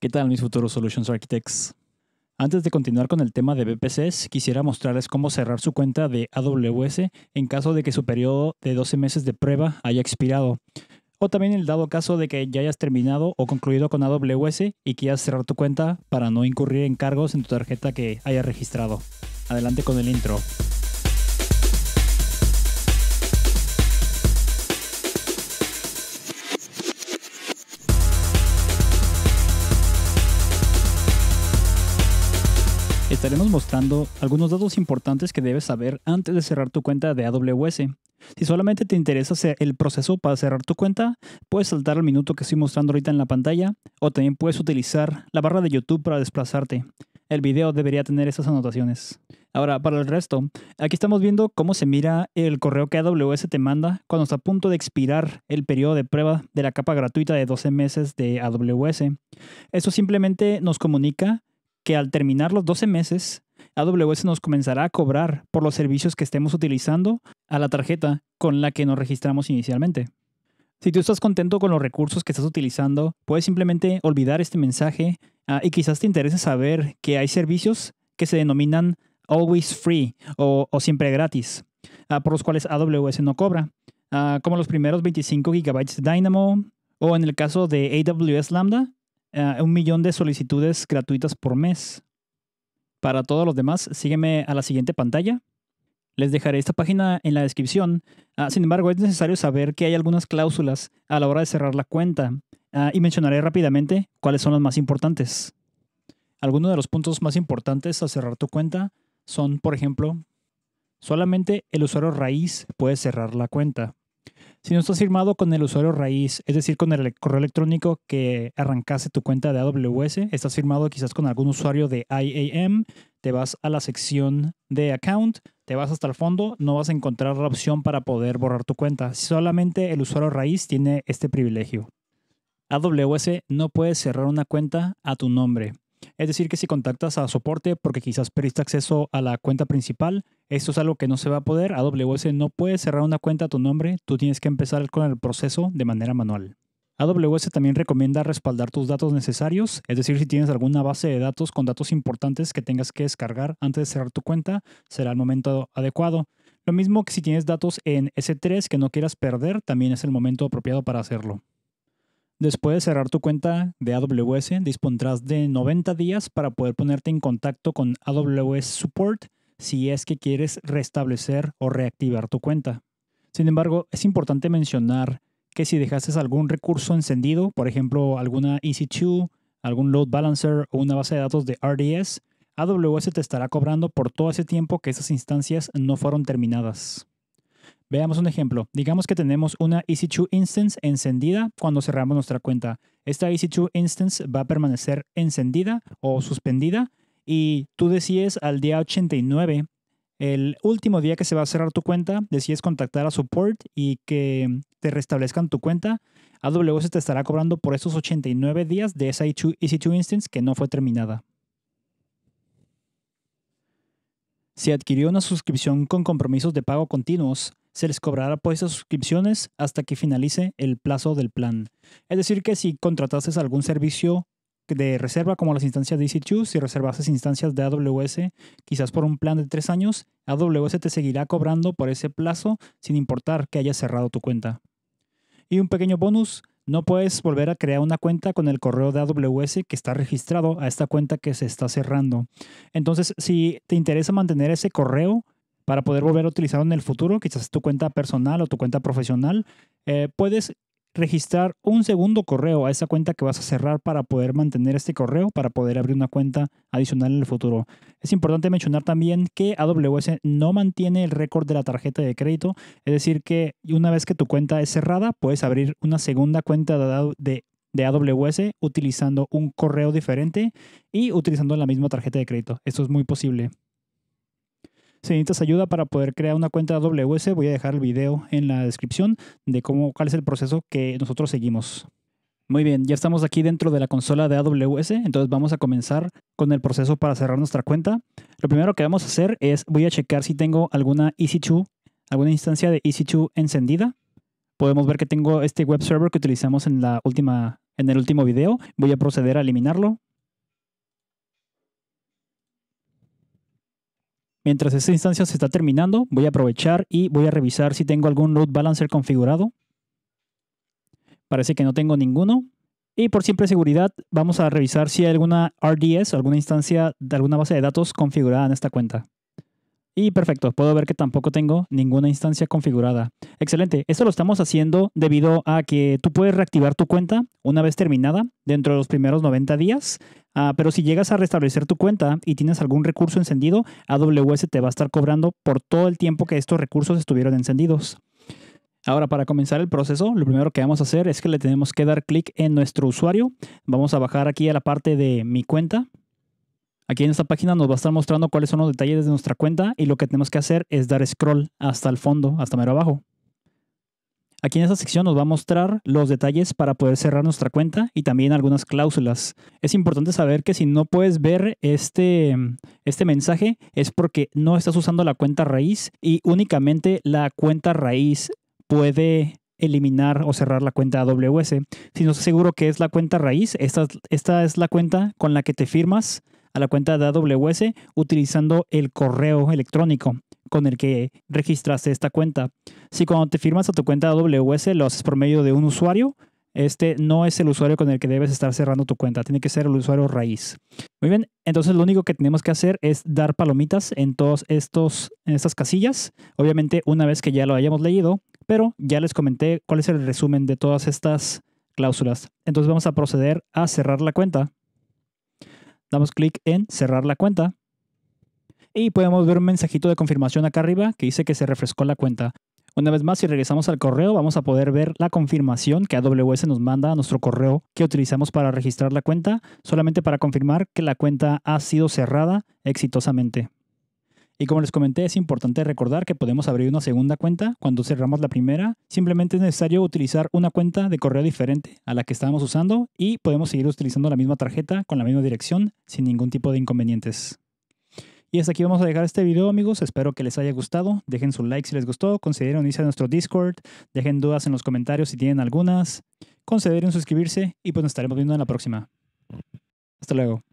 ¿Qué tal mis futuros Solutions Architects? Antes de continuar con el tema de VPCs, quisiera mostrarles cómo cerrar su cuenta de AWS en caso de que su periodo de 12 meses de prueba haya expirado. O también el dado caso de que ya hayas terminado o concluido con AWS y quieras cerrar tu cuenta para no incurrir en cargos en tu tarjeta que hayas registrado. Adelante con el intro. Estaremos mostrando algunos datos importantes que debes saber antes de cerrar tu cuenta de AWS. Si solamente te interesa el proceso para cerrar tu cuenta, puedes saltar al minuto que estoy mostrando ahorita en la pantalla o también puedes utilizar la barra de YouTube para desplazarte. El video debería tener esas anotaciones. Ahora, para el resto, aquí estamos viendo cómo se mira el correo que AWS te manda cuando está a punto de expirar el periodo de prueba de la capa gratuita de 12 meses de AWS. Eso simplemente nos comunica que al terminar los 12 meses, AWS nos comenzará a cobrar por los servicios que estemos utilizando a la tarjeta con la que nos registramos inicialmente. Si tú estás contento con los recursos que estás utilizando, puedes simplemente olvidar este mensaje ah, y quizás te interese saber que hay servicios que se denominan always free o, siempre gratis, ah, por los cuales AWS no cobra, ah, como los primeros 25 GB de Dynamo o en el caso de AWS Lambda, eh, un millón de solicitudes gratuitas por mes. Para todos los demás, sígueme a la siguiente pantalla. Les dejaré esta página en la descripción. Ah, sin embargo, es necesario saber que hay algunas cláusulas a la hora de cerrar la cuenta ah, y mencionaré rápidamente cuáles son las más importantes. Algunos de los puntos más importantes al cerrar tu cuenta son, por ejemplo, solamente el usuario raíz puede cerrar la cuenta. Si no estás firmado con el usuario raíz, es decir, con el correo electrónico que arrancaste tu cuenta de AWS, estás firmado quizás con algún usuario de IAM, te vas a la sección de account, te vas hasta el fondo, no vas a encontrar la opción para poder borrar tu cuenta. Solamente el usuario raíz tiene este privilegio. AWS no puede cerrar una cuenta a tu nombre. Es decir, que si contactas a soporte porque quizás perdiste acceso a la cuenta principal, esto es algo que no se va a poder. AWS no puede cerrar una cuenta a tu nombre, tú tienes que empezar con el proceso de manera manual. AWS también recomienda respaldar tus datos necesarios, es decir, si tienes alguna base de datos con datos importantes que tengas que descargar antes de cerrar tu cuenta, será el momento adecuado. Lo mismo que si tienes datos en S3 que no quieras perder, también es el momento apropiado para hacerlo. Después de cerrar tu cuenta de AWS, dispondrás de 90 días para poder ponerte en contacto con AWS Support si es que quieres restablecer o reactivar tu cuenta. Sin embargo, es importante mencionar que si dejases algún recurso encendido, por ejemplo, alguna EC2, algún load balancer o una base de datos de RDS, AWS te estará cobrando por todo ese tiempo que esas instancias no fueron terminadas. Veamos un ejemplo. Digamos que tenemos una EC2 instance encendida cuando cerramos nuestra cuenta. Esta EC2 instance va a permanecer encendida o suspendida y tú decides al día 89, el último día que se va a cerrar tu cuenta, decides contactar a support y que te restablezcan tu cuenta. AWS te estará cobrando por esos 89 días de esa EC2 instance que no fue terminada. Si adquirió una suscripción con compromisos de pago continuos, se les cobrará por esas suscripciones hasta que finalice el plazo del plan. Es decir, que si contratases algún servicio de reserva como las instancias de EC2, si reservases instancias de AWS, quizás por un plan de tres años, AWS te seguirá cobrando por ese plazo sin importar que hayas cerrado tu cuenta. Y un pequeño bonus, no puedes volver a crear una cuenta con el correo de AWS que está registrado a esta cuenta que se está cerrando. Entonces, si te interesa mantener ese correo, para poder volver a utilizarlo en el futuro, quizás tu cuenta personal o tu cuenta profesional, eh, puedes registrar un segundo correo a esa cuenta que vas a cerrar para poder mantener este correo, para poder abrir una cuenta adicional en el futuro. Es importante mencionar también que AWS no mantiene el récord de la tarjeta de crédito, es decir, que una vez que tu cuenta es cerrada, puedes abrir una segunda cuenta de, de AWS utilizando un correo diferente y utilizando la misma tarjeta de crédito. Esto es muy posible. Si necesitas ayuda para poder crear una cuenta AWS, voy a dejar el video en la descripción de cómo, cuál es el proceso que nosotros seguimos. Muy bien, ya estamos aquí dentro de la consola de AWS, entonces vamos a comenzar con el proceso para cerrar nuestra cuenta. Lo primero que vamos a hacer es, voy a checar si tengo alguna EC2, alguna instancia de EC2 encendida. Podemos ver que tengo este web server que utilizamos en, la última, en el último video. Voy a proceder a eliminarlo. Mientras esta instancia se está terminando, voy a aprovechar y voy a revisar si tengo algún load balancer configurado. Parece que no tengo ninguno. Y por simple seguridad, vamos a revisar si hay alguna RDS, alguna instancia de alguna base de datos configurada en esta cuenta. Y perfecto, puedo ver que tampoco tengo ninguna instancia configurada. Excelente, esto lo estamos haciendo debido a que tú puedes reactivar tu cuenta una vez terminada dentro de los primeros 90 días, ah, pero si llegas a restablecer tu cuenta y tienes algún recurso encendido, AWS te va a estar cobrando por todo el tiempo que estos recursos estuvieron encendidos. Ahora, para comenzar el proceso, lo primero que vamos a hacer es que le tenemos que dar clic en nuestro usuario. Vamos a bajar aquí a la parte de mi cuenta, Aquí en esta página nos va a estar mostrando cuáles son los detalles de nuestra cuenta y lo que tenemos que hacer es dar scroll hasta el fondo, hasta mero abajo. Aquí en esta sección nos va a mostrar los detalles para poder cerrar nuestra cuenta y también algunas cláusulas. Es importante saber que si no puedes ver este, este mensaje es porque no estás usando la cuenta raíz y únicamente la cuenta raíz puede eliminar o cerrar la cuenta AWS. Si no estás seguro que es la cuenta raíz, esta, esta es la cuenta con la que te firmas a la cuenta de AWS utilizando el correo electrónico con el que registraste esta cuenta. Si cuando te firmas a tu cuenta de AWS lo haces por medio de un usuario, este no es el usuario con el que debes estar cerrando tu cuenta, tiene que ser el usuario raíz. Muy bien, entonces lo único que tenemos que hacer es dar palomitas en todas estas casillas. Obviamente una vez que ya lo hayamos leído, pero ya les comenté cuál es el resumen de todas estas cláusulas. Entonces vamos a proceder a cerrar la cuenta. Damos clic en cerrar la cuenta. Y podemos ver un mensajito de confirmación acá arriba que dice que se refrescó la cuenta. Una vez más, si regresamos al correo, vamos a poder ver la confirmación que AWS nos manda a nuestro correo que utilizamos para registrar la cuenta, solamente para confirmar que la cuenta ha sido cerrada exitosamente. Y como les comenté, es importante recordar que podemos abrir una segunda cuenta cuando cerramos la primera. Simplemente es necesario utilizar una cuenta de correo diferente a la que estábamos usando y podemos seguir utilizando la misma tarjeta con la misma dirección sin ningún tipo de inconvenientes. Y hasta aquí vamos a dejar este video, amigos. Espero que les haya gustado. Dejen su like si les gustó. Consideren unirse a nuestro Discord. Dejen dudas en los comentarios si tienen algunas. Consideren suscribirse y pues nos estaremos viendo en la próxima. Hasta luego.